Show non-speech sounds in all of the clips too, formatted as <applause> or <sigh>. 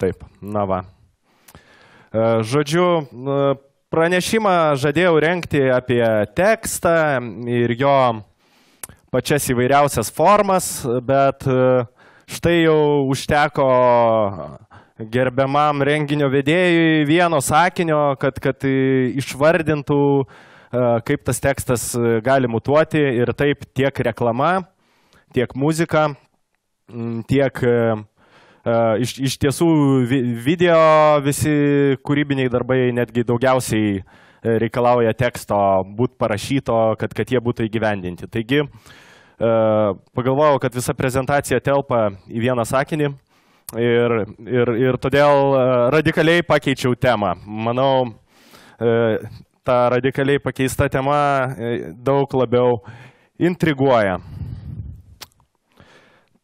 Taip, na va. E, žodžiu, e, pranešimą žadėjau renkti apie tekstą ir jo pačias įvairiausias formas, bet e, štai jau užteko gerbiamam renginio vedėjui vieno sakinio, kad, kad išvardintų, kaip tas tekstas gali mutuoti ir taip tiek reklama, tiek muzika, tiek Iš, iš tiesų, video visi kūrybiniai darbai netgi daugiausiai e, reikalauja teksto būti parašyto, kad, kad jie būtų įgyvendinti. Taigi, e, pagalvojau, kad visa prezentacija telpa į vieną sakinį ir, ir, ir todėl e, radikaliai pakeičiau temą. Manau, ta radikaliai pakeista tema daug labiau intriguoja.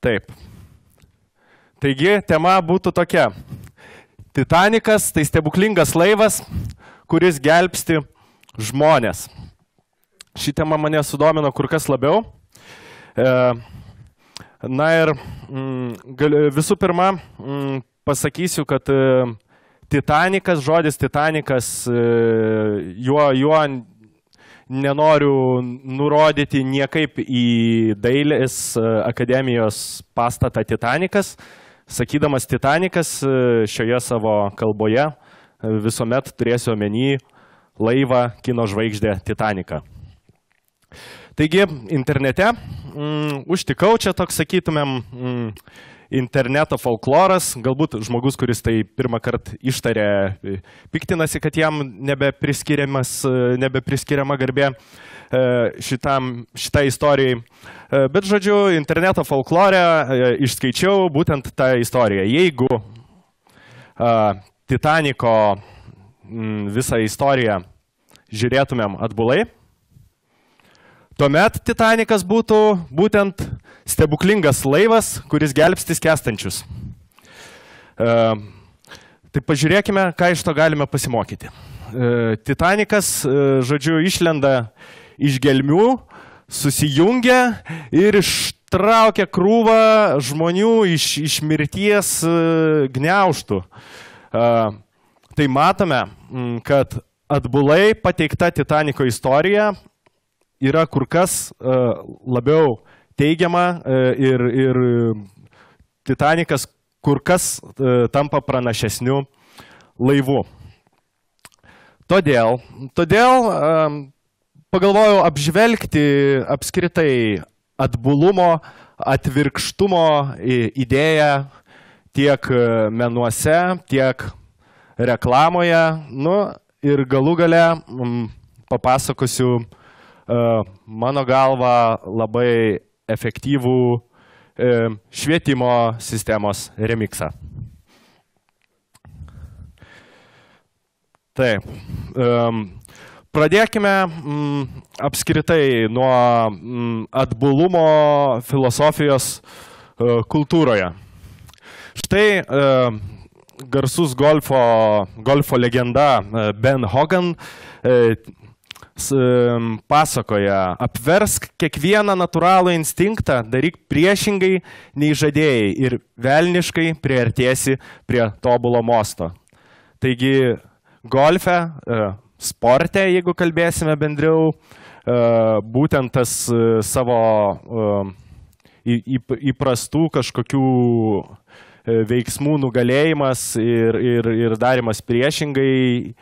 Taip. Taigi tema būtų tokia. Titanikas tai stebuklingas laivas, kuris gelbsti žmonės. Ši tema mane sudomino kur kas labiau. E, na ir mm, visų pirma mm, pasakysiu, kad e, Titanikas, žodis Titanikas, e, juo, juo nenoriu nurodyti niekaip į Dailės akademijos pastatą Titanikas. Sakydamas Titanikas e, šioje savo kalboje e, visuomet turėsiu omeny laivą kino žvaigždę Titaniką. Taigi internete mm, užtikau čia toks, sakytumėm, mm, interneto folkloras, galbūt žmogus, kuris tai pirmą kartą ištarė, piktinasi, kad jam e, nebepriskiriama garbė. E, šitam, šitai istorijai. E, bet žodžiu, interneto folklore e, išskaičiau būtent tą istoriją. Jeigu Titaniko visą istoriją žiūrėtumėm atbulai, tuomet Titanikas būtų būtent stebuklingas laivas, kuris gelbstis kestančius. E, tai pažiūrėkime, ką iš to galime pasimokyti. E, Titanikas, e, žodžiu, išlenda iš gelmių, susijungia ir ištraukia krūvą žmonių iš, iš mirties e, gneuštų. E, tai matome, mm, kad atbulai pateikta Titaniko istorija yra kur kas e, labiau teigiama ir, ir Titanikas kur kas tampa pranašesniu laivu. Todėl, todėl pagalvojau apžvelgti apskritai atbulumo, atvirkštumo idėją tiek e, menuose, tiek reklamoje. Nu, ir galų gale m, mm, papasakosiu e, mano galva labai efektyvų e, švietimo sistemos remixą. Taip. Um, Pradėkime m, mm, apskritai nuo m, mm, atbulumo filosofijos e, kultūroje. Štai e, garsus golfo, golfo legenda e, Ben Hogan e, s, e, pasakoja, apversk kiekvieną natūralų instinktą, daryk priešingai nei žadėjai ir velniškai priartėsi prie tobulo mosto. Taigi golfe e, sporte, jeigu kalbėsime bendriau, e, būtent tas e, savo e, įprastų kažkokių veiksmų nugalėjimas ir, ir, ir darimas priešingai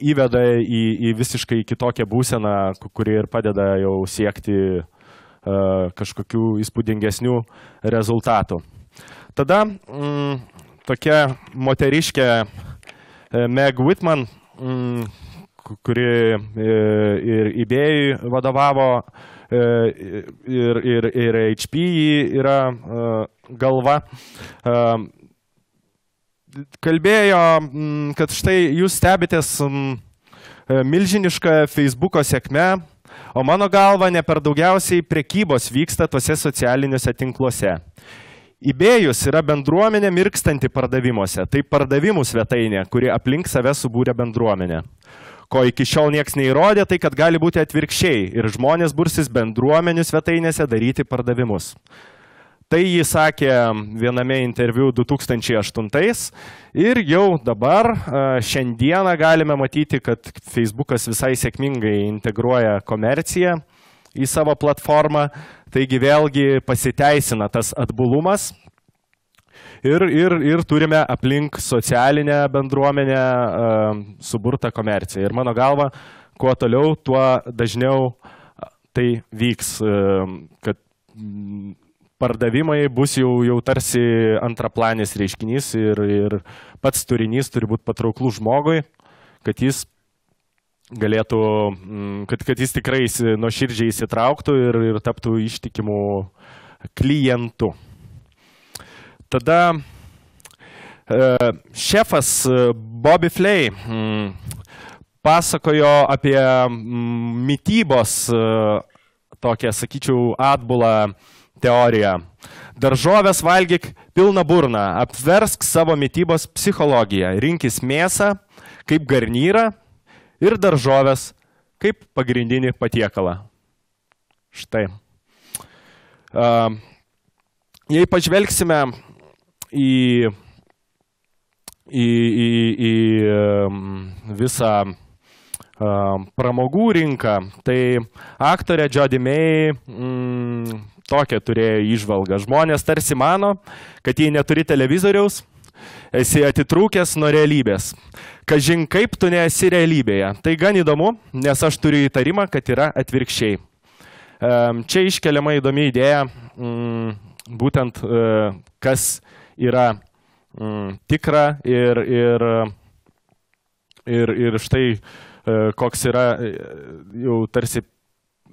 įveda į, į visiškai kitokią būseną, kuri ir padeda jau siekti kažkokių įspūdingesnių rezultatų. Tada m, mm, tokia moteriškė Meg Whitman m, mm, kuri e, ir idėjai vadovavo, e, ir, ir, ir HP yra e, galva kalbėjo, kad štai jūs stebitės milžinišką Facebook'o sėkmę, o mano galva ne per daugiausiai prekybos vyksta tuose socialiniuose tinkluose. Ibėjus yra bendruomenė mirkstanti pardavimuose, tai pardavimų svetainė, kuri aplink save subūrė bendruomenę. Ko iki šiol nieks neįrodė, tai kad gali būti atvirkščiai ir žmonės bursis bendruomenių svetainėse daryti pardavimus. Tai jis sakė viename interviu 2008 ir jau dabar šiandieną galime matyti, kad Facebookas visai sėkmingai integruoja komerciją į savo platformą, taigi vėlgi pasiteisina tas atbulumas, Ir, ir, ir turime aplink socialinę bendruomenę uh, suburtą komerciją. Ir mano galva, kuo toliau, tuo dažniau tai vyks, uh, kad pardavimai bus jau, jau tarsi antraplanis reiškinys ir, ir pats turinys turi būti patrauklus žmogui, kad jis galėtų, kad, kad jis tikrai nuoširdžiai įsitrauktų ir, ir taptų ištikimų klientų. Tada e, šefas e, Bobby Flay mm, pasakojo apie mytybos mm, e, tokią, sakyčiau, atbulą teoriją. Daržovės valgyk pilną burną, apversk savo mytybos psichologiją, rinkis mėsą kaip garnyrą ir daržovės kaip pagrindinį patiekalą. Štai. Jei pažvelgsime į, į, į, į visą pramogų rinką, tai aktorė Jodie May mm, tokią turėjo išvalgą. Žmonės tarsi mano, kad jei neturi televizoriaus, esi atitrūkęs nuo realybės. Kažin kaip tu nesi realybėje. Tai gan įdomu, nes aš turiu įtarimą, kad yra atvirkščiai. Čia iškeliama įdomi idėja, mm, būtent e, kas yra mm, tikra ir, ir, ir, ir štai e, koks yra e, jau tarsi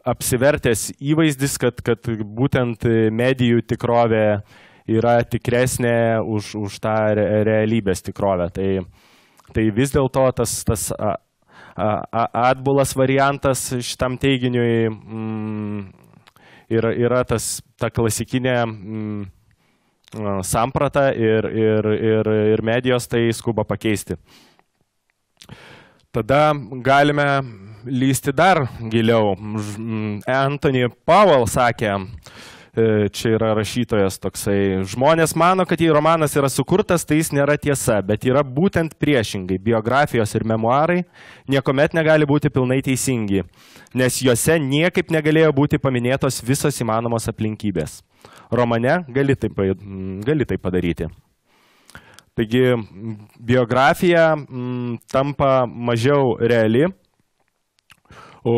apsivertęs įvaizdis, kad, kad būtent medijų tikrovė yra tikresnė už, už tą realybės tikrovę. Tai, tai vis dėlto tas, tas a, a, a, atbulas variantas šitam teiginiui mm, yra, yra tas, ta klasikinė mm, sampratą ir, ir, ir, ir medijos tai skuba pakeisti. Tada galime lysti dar giliau. Anthony Powell sakė, uh, E, čia yra rašytojas toksai. Žmonės mano, kad jei romanas yra sukurtas, tai jis nėra tiesa, bet yra būtent priešingai. Biografijos ir memoarai niekuomet negali būti pilnai teisingi, nes juose niekaip negalėjo būti paminėtos visos įmanomos aplinkybės. Romane gali tai, gali tai padaryti. Taigi biografija m, tampa mažiau reali o,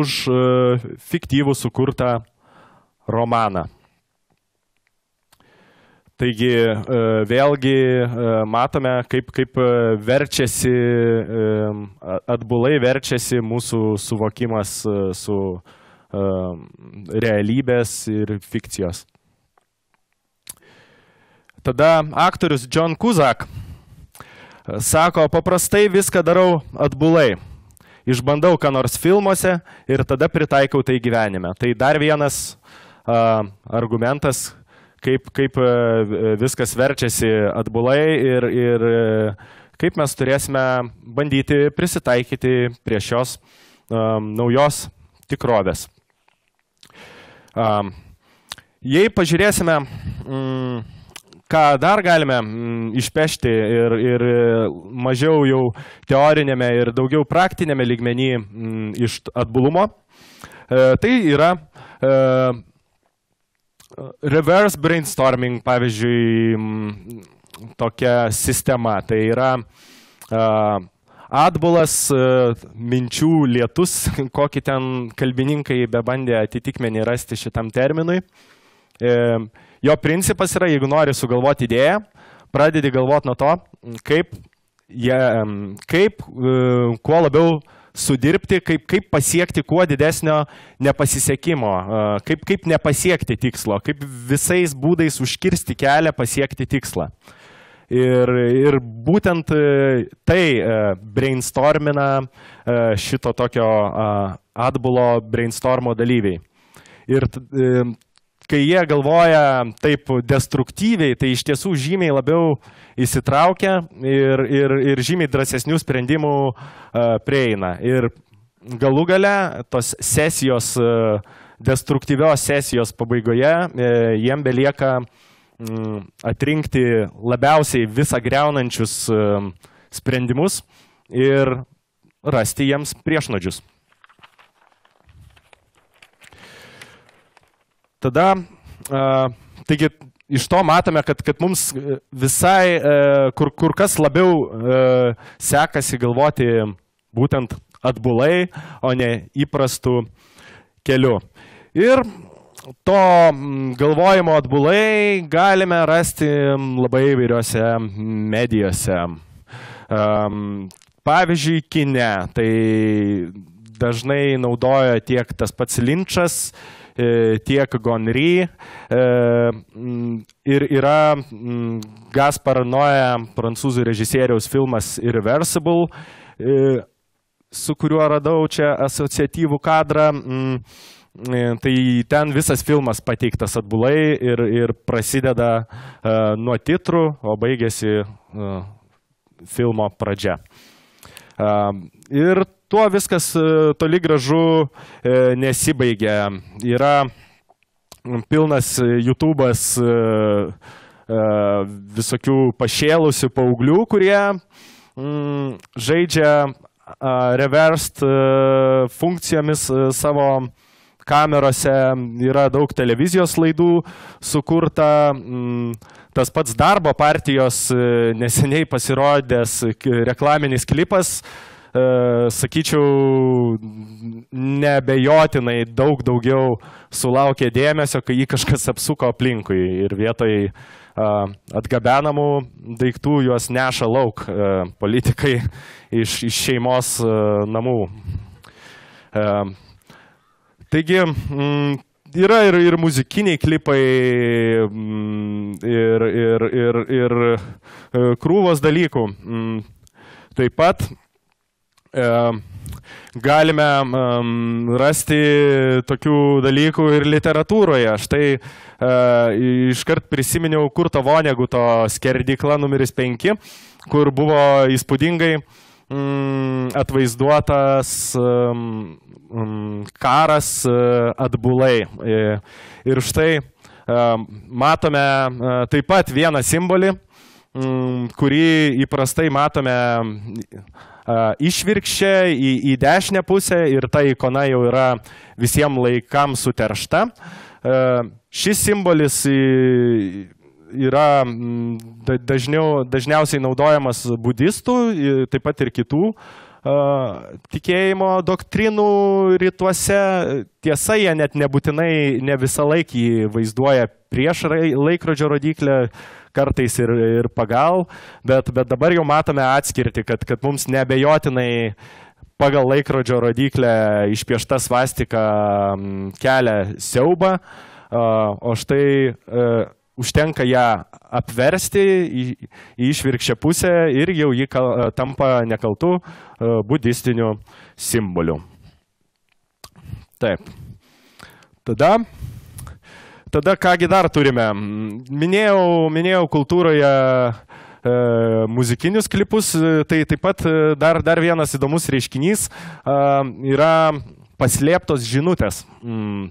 už e, fiktyvų sukurtą romaną. Taigi e, vėlgi e, matome, kaip, kaip e, verčiasi, atbulai verčiasi mūsų suvokimas su realybės ir fikcijos. Tada aktorius John Kuzak sako, paprastai viską darau atbulai. Išbandau, ką nors filmuose ir tada pritaikau tai gyvenime. Tai dar vienas uh, argumentas, kaip, kaip viskas verčiasi atbulai ir, ir kaip mes turėsime bandyti prisitaikyti prie šios um, naujos tikrovės. Um, jei pažiūrėsime, um, ką dar galime um, išpešti ir, ir mažiau jau teorinėme ir daugiau praktinėme lygmenį um, mm, iš atbulumo, uh, tai yra uh, reverse brainstorming, pavyzdžiui, tokia sistema. Tai yra atbulas, minčių lietus, <laughs> kokį ten kalbininkai bebandė atitikmenį rasti šitam terminui. E, jo principas yra, jeigu nori sugalvoti idėją, pradedi galvoti nuo to, kaip, jie, kaip e, kuo labiau sudirbti, kaip, kaip pasiekti kuo didesnio nepasisekimo, kaip, kaip nepasiekti tikslo, kaip visais būdais užkirsti kelią pasiekti tikslą. Ir, ir būtent e, tai e, brainstormina e, šito tokio atbulo brainstormo dalyviai. Ir kai jie galvoja taip destruktyviai, tai iš tiesų žymiai labiau įsitraukia ir, ir, ir žymiai drąsesnių sprendimų e, prieina. Ir galų gale tos sesijos, e, destruktyvios sesijos pabaigoje e, jiem belieka mm, atrinkti labiausiai visą greunančius sprendimus ir rasti jiems priešnodžius. Tada, taigi, iš to matome, kad, kad mums e, visai e, kur, kur kas labiau e, sekasi galvoti būtent atbulai, o ne įprastų kelių. Ir to galvojimo atbulai galime rasti labai įvairiose medijose. Pavyzdžiui, kine tai dažnai naudoja tiek tas pats linčas, uh, E, tiek Gonry. E, mm, ir yra mm, Gaspar Noe, prancūzų režisieriaus filmas Irreversible, e, su kuriuo radau čia asociatyvų kadrą. Mm, tai ten visas filmas pateiktas atbulai ir, ir prasideda uh, nuo titrų, o baigėsi uh, filmo pradžia. Uh, ir tuo viskas e, toli gražu e, nesibaigia. Yra pilnas e, YouTube'as visokių pašėlusių paauglių, kurie žaidžia reversed funkcijomis savo kamerose, yra daug televizijos laidų sukurta, tas pats darbo partijos neseniai pasirodęs reklaminis klipas, E, sakyčiau, nebejotinai daug daugiau sulaukė dėmesio, kai jį kažkas apsuko aplinkui ir vietoj e, atgabenamų daiktų juos neša lauk e, politikai <laughs> iš, iš šeimos namų. Taigi, mm, yra ir, ir muzikiniai klipai, mm, ir, ir, ir, ir krūvos dalykų. Mm, taip pat E, galime rasti tokių dalykų ir literatūroje. Štai e, iškart prisiminiau Kurto Voneguto skerdykla numeris 5, kur buvo įspūdingai mm, atvaizduotas karas e, atbulai. Ir štai matome taip pat vieną simbolį, mm, kurį įprastai matome išvirkščia į, į dešinę pusę ir ta ikona jau yra visiems laikams suteršta. Šis simbolis yra mm, dažniau, dažniausiai naudojamas budistų, taip pat ir kitų tikėjimo doktrinų rytuose. Tiesa, jie net nebūtinai ne visą laikį vaizduoja prieš laikrodžio rodiklę, kartais ir, ir pagal, bet, bet dabar jau matome atskirti, kad, kad mums nebejotinai pagal laikrodžio rodiklę išpiešta svastika kelia siaubą, o štai e, užtenka ją apversti į, į išvirkščią pusę ir jau ji e, tampa nekaltų e, budistiniu simboliu. Taip. Tada Tada kągi dar turime. Minėjau, minėjau kultūroje e, muzikinius klipus, e, tai taip pat e, dar, dar vienas įdomus reiškinys yra paslėptos žinutės. Mm,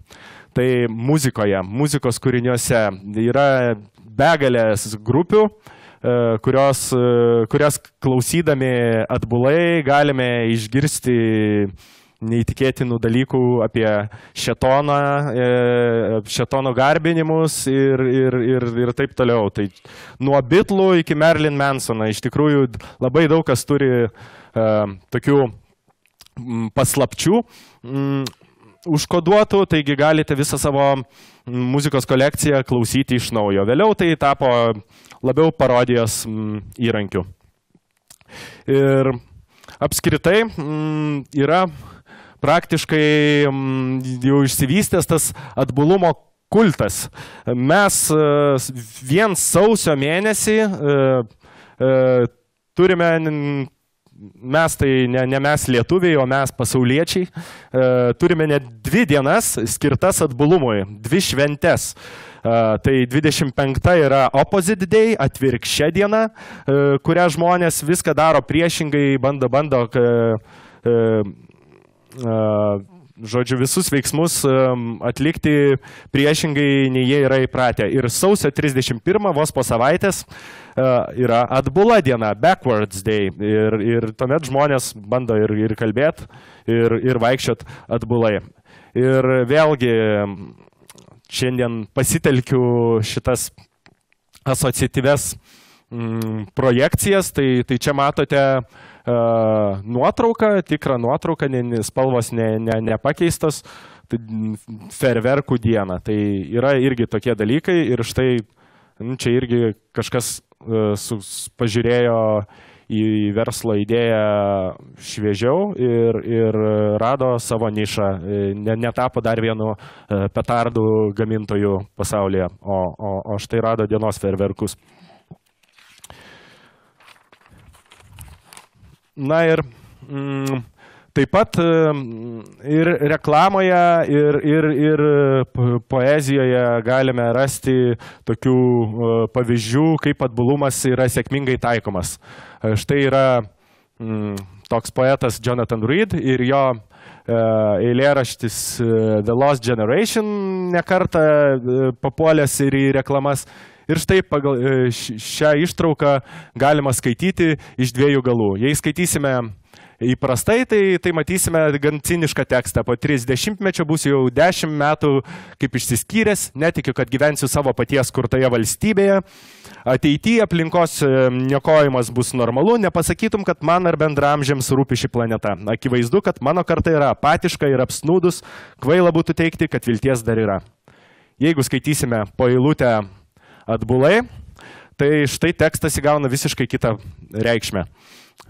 tai muzikoje, muzikos kūriniuose yra begalės grupių, kurios, kurias klausydami atbulai galime išgirsti neįtikėtinų dalykų apie šetoną, e, šetono garbinimus ir, ir, ir, ir taip toliau. Tai nuo bitlų iki Merlin Mansoną iš tikrųjų labai daug kas turi e, tokių mm, paslapčių mm, užkoduotų, taigi galite visą savo mm, muzikos kolekciją klausyti iš naujo. Vėliau tai tapo labiau parodijos įrankiu. Ir apskritai yra praktiškai mm, jau išsivystęs tas atbulumo kultas. Mes e, vien sausio mėnesį e, e, turime mes tai ne, ne mes lietuviai, o mes pasauliečiai, e, turime net dvi dienas skirtas atbulumui, dvi šventes. E, tai 25 yra opposite day, atvirkščia diena, e, kurią žmonės viską daro priešingai, bando, bando. E, e, žodžiu, visus veiksmus atlikti priešingai, nei jie yra įpratę. Ir sausio 31, vos po savaitės, yra atbula diena, backwards day. Ir, ir tuomet žmonės bando ir, ir kalbėti, ir, ir vaikščiot atbulai. Ir vėlgi šiandien pasitelkiu šitas asociatyves projekcijas, tai, tai čia matote uh, E, nuotrauką, tikrą nuotrauką, spalvos ne, ne, nepakeistas, tai ferverkų dieną. Tai yra irgi tokie dalykai ir štai nu, čia irgi kažkas e, su, pažiūrėjo į verslo idėją šviežiau ir, ir rado savo nišą, e, netapo dar vienu petardų gamintoju pasaulyje, o, o, o štai rado dienos ferverkus. Na ir mm, taip pat mm, ir reklamoje, ir, ir, ir e, poezijoje galime rasti tokių e, pavyzdžių, kaip atbulumas yra sėkmingai taikomas. E, štai yra mm, toks poetas Jonathan Reed ir jo eilėraštis The Lost Generation nekarta papuolęs ir į reklamas. Ir štai pagal e, šią ištrauką galima skaityti iš dviejų galų. Jei skaitysime įprastai, tai, tai matysime gan cinišką tekstą. Po 30 mečių būsiu jau 10 metų kaip išsiskyręs, netikiu, kad gyvensiu savo paties kurtoje valstybėje. Ateityje aplinkos e, niokojimas bus normalu, nepasakytum, kad man ar bendramžiams rūpi ši planeta. Akivaizdu, kad mano karta yra apatiška ir apsnūdus, kvaila būtų teikti, kad vilties dar yra. Jeigu skaitysime po eilutę atbulai, tai štai tekstas įgauna visiškai kitą reikšmę.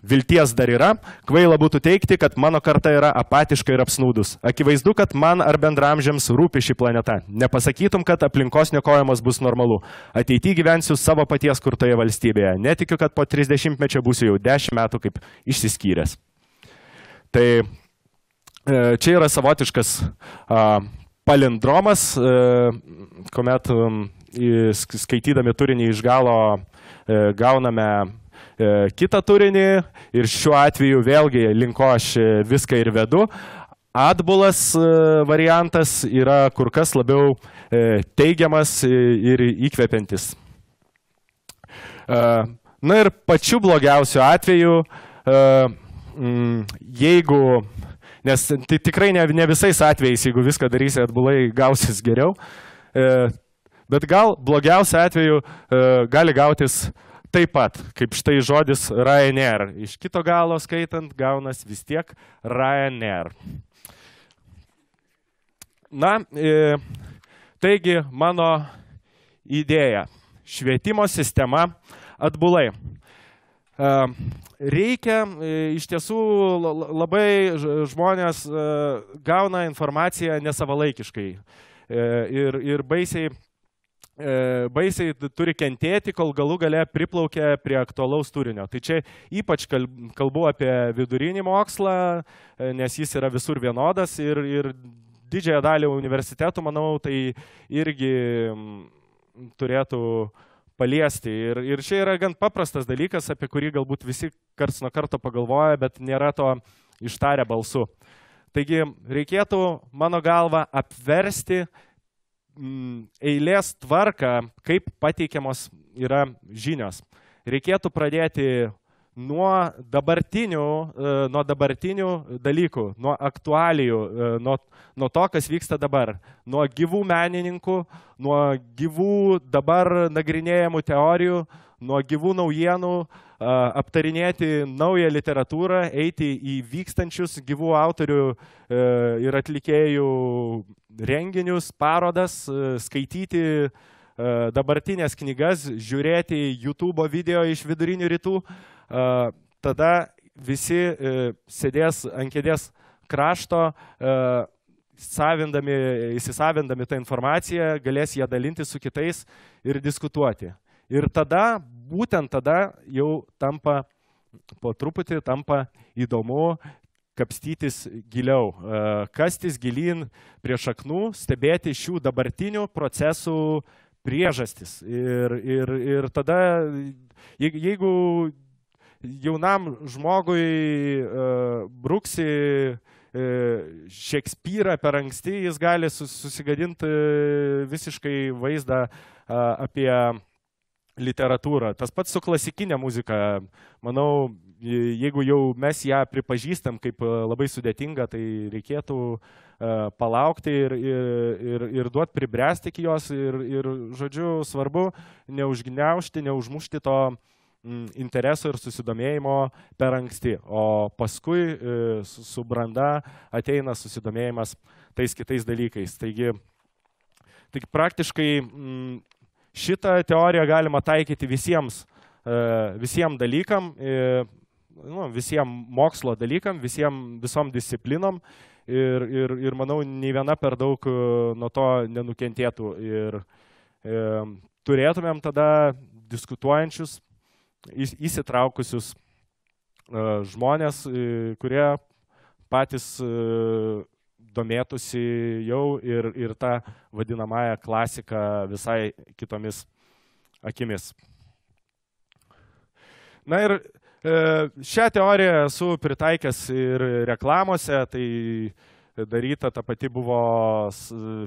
Vilties dar yra, kvaila būtų teikti, kad mano karta yra apatiška ir apsnūdus. Akivaizdu, kad man ar bendramžiams rūpi šį planetą. Nepasakytum, kad aplinkos nekojamas bus normalu. Ateityje gyvensiu savo paties kurtoje valstybėje. Netikiu, kad po 30 mečio būsiu jau 10 metų kaip išsiskyręs. Tai e, čia yra savotiškas palindromas, e, kuomet skaitydami turinį iš galo e, gauname e, kitą turinį ir šiuo atveju vėlgi linko aš e, viską ir vedu. Atbulas variantas yra kur kas labiau teigiamas ir įkvepiantis. Na ir pačiu blogiausiu atveju, mm, jeigu, nes tai tikrai ne, ne visais atvejais, jeigu viską darysi atbulai, gausis geriau, bet gal blogiausia atveju e, gali gautis taip pat, kaip štai žodis Ryanair. Iš kito galo skaitant gaunas vis tiek Ryanair. Na, e, taigi mano idėja. Švietimo sistema atbulai. E, reikia, e, iš tiesų labai žmonės e, gauna informaciją nesavalaikiškai e, ir, ir baisiai E, baisiai turi kentėti, kol galų gale priplaukia prie aktualaus turinio. Tai čia ypač kalbu apie vidurinį mokslą, e, nes jis yra visur vienodas ir, ir didžiąją dalį universitetų, manau, tai irgi turėtų paliesti. Ir, ir čia yra gan paprastas dalykas, apie kurį galbūt visi karts nuo karto pagalvoja, bet nėra to ištarę balsu. Taigi reikėtų, mano galva, apversti uh, mm, eilės tvarką, kaip pateikiamos yra žinios. Reikėtų pradėti nuo dabartinių, e, nuo dabartinių dalykų, nuo aktualijų, e, nuo, nuo to, kas vyksta dabar, nuo gyvų menininkų, nuo gyvų dabar nagrinėjamų teorijų, nuo gyvų naujienų, aptarinėti naują literatūrą, eiti į vykstančius gyvų autorių e, ir atlikėjų renginius, parodas, e, skaityti e, dabartinės knygas, žiūrėti YouTube video iš vidurinių rytų, tada visi sėdės ant kėdės krašto, savindami, įsisavindami tą informaciją, galės ją dalinti su kitais ir diskutuoti. Ir tada, būtent tada jau tampa, po truputį tampa įdomu kapstytis giliau, e, kastis gilin prie šaknų, stebėti šių dabartinių procesų priežastis. Ir, ir, ir tada, jeigu jaunam žmogui e, bruksi e, Šekspyrą per anksti, jis gali susigadinti visiškai vaizdą apie literatūrą. Tas pats su klasikinė muzika. Manau, jeigu jau mes ją pripažįstam kaip e, labai sudėtingą, tai reikėtų e, palaukti ir, ir, ir, ir duoti pribręsti iki jos ir, ir, žodžiu, svarbu neužgneušti, neužmušti to intereso ir susidomėjimo per anksti, o paskui e, su branda ateina susidomėjimas tais kitais dalykais. Taigi, taigi praktiškai Šitą teoriją galima taikyti visiems, e, visiems dalykam, e, nu, visiems mokslo dalykam, visiems visom disciplinam ir, ir, ir manau, nei viena per daug e, nuo to nenukentėtų. Ir e, turėtumėm tada diskutuojančius, įsitraukusius žmonės, kurie patys domėtųsi jau ir, ir tą vadinamąją klasiką visai kitomis akimis. Na ir e, šią teoriją esu pritaikęs ir reklamose, tai daryta ta pati buvo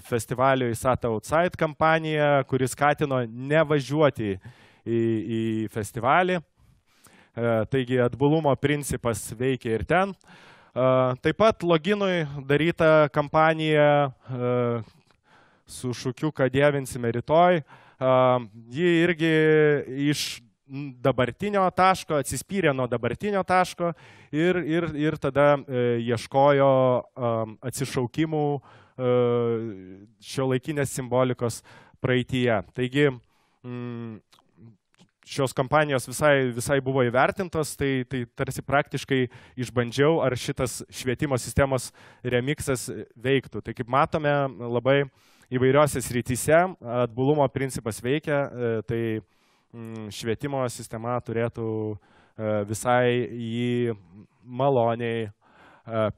festivalio Isata Outside kampanija, kuris skatino nevažiuoti į, į festivalį. E, taigi atbulumo principas veikia ir ten. Taip pat loginui daryta kampanija su šūkiu, kad dievinsime rytoj. Ji irgi iš dabartinio taško, atsispyrė nuo dabartinio taško ir, ir, ir tada e, ieškojo atsišaukimų e, šio laikinės simbolikos praeitie. Taigi mm, šios kampanijos visai, visai buvo įvertintos, tai, tai tarsi praktiškai išbandžiau, ar šitas švietimo sistemos remixas veiktų. Tai kaip matome, labai įvairiose srityse atbulumo principas veikia, e, tai mm, švietimo sistema turėtų e, visai jį maloniai e,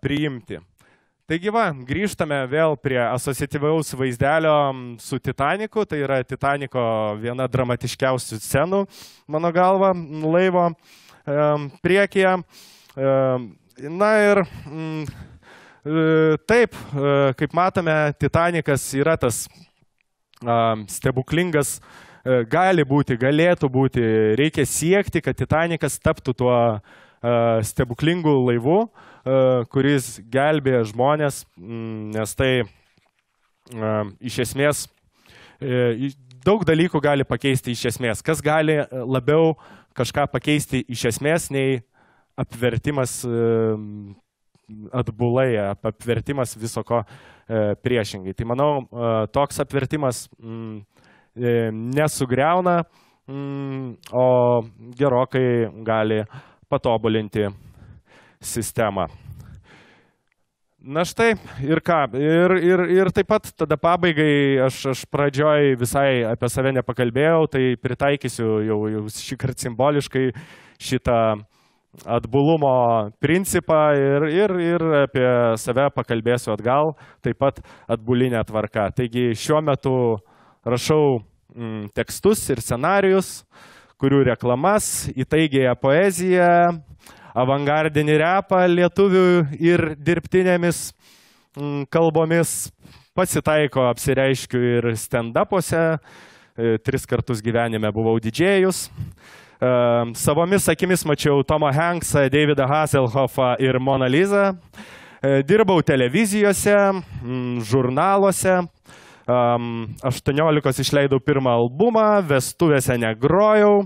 priimti. Taigi va, grįžtame vėl prie asociatyvaus vaizdelio su Titaniku, tai yra Titaniko viena dramatiškiausių scenų, mano galva, laivo priekyje. Na ir mm, e, taip, e, kaip matome, Titanikas yra tas stebuklingas, e, gali būti, galėtų būti, reikia siekti, kad Titanikas taptų tuo stebuklingu laivu E, kuris gelbėja žmonės, nes tai e, iš esmės e, daug dalykų gali pakeisti iš esmės. Kas gali labiau kažką pakeisti iš esmės nei apvertimas atbulai, apvertimas visoko priešingai. Tai manau, toks apvertimas nesugriauna, o gerokai gali patobulinti sistemą. Na štai ir ką. Ir, ir, ir taip pat tada pabaigai aš, aš pradžioj visai apie save nepakalbėjau, tai pritaikysiu jau, jau šį kartą simboliškai šitą atbulumo principą ir, ir, ir apie save pakalbėsiu atgal, taip pat atbulinė tvarka. Taigi šiuo metu rašau mm, tekstus ir scenarius, kurių reklamas, įtaigėję poeziją, avangardinį repą lietuvių ir dirbtinėmis mm, kalbomis pasitaiko apsireiškiu ir stand-upose, e, tris kartus gyvenime buvau didžėjus. E, savomis akimis mačiau Tomą Hanksą, Davidą Hasselhoffą ir Moną Lizą. E, dirbau televizijose, mm, žurnaluose. 18 išleidau pirmą albumą, vestuvėse negrojau.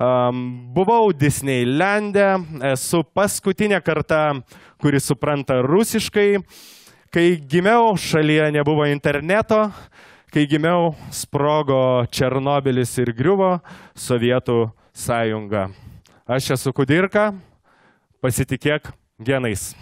Um, buvau Disneylande, esu paskutinė karta, kuri supranta rusiškai. Kai gimiau, šalyje nebuvo interneto, kai gimiau, sprogo Černobilis ir griuvo Sovietų sąjunga. Aš esu Kudirka, pasitikėk genais.